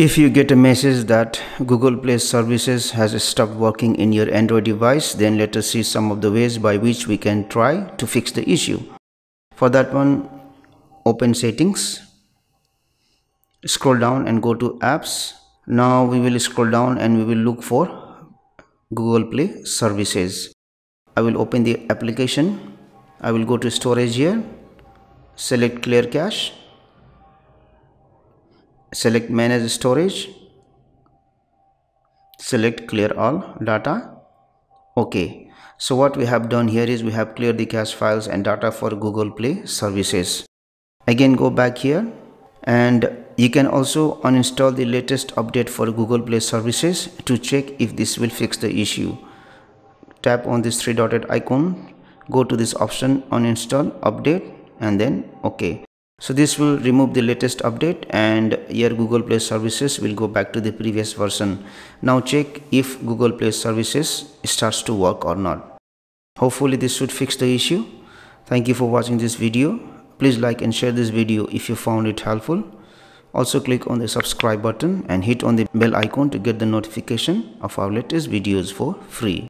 If you get a message that Google Play Services has stopped working in your Android device, then let us see some of the ways by which we can try to fix the issue. For that one, open settings, scroll down and go to apps. Now we will scroll down and we will look for Google Play Services. I will open the application. I will go to storage here, select clear cache select manage storage select clear all data okay so what we have done here is we have cleared the cache files and data for google play services again go back here and you can also uninstall the latest update for google play services to check if this will fix the issue tap on this three dotted icon go to this option uninstall update and then okay so this will remove the latest update and your google play services will go back to the previous version now check if google play services starts to work or not hopefully this should fix the issue thank you for watching this video please like and share this video if you found it helpful also click on the subscribe button and hit on the bell icon to get the notification of our latest videos for free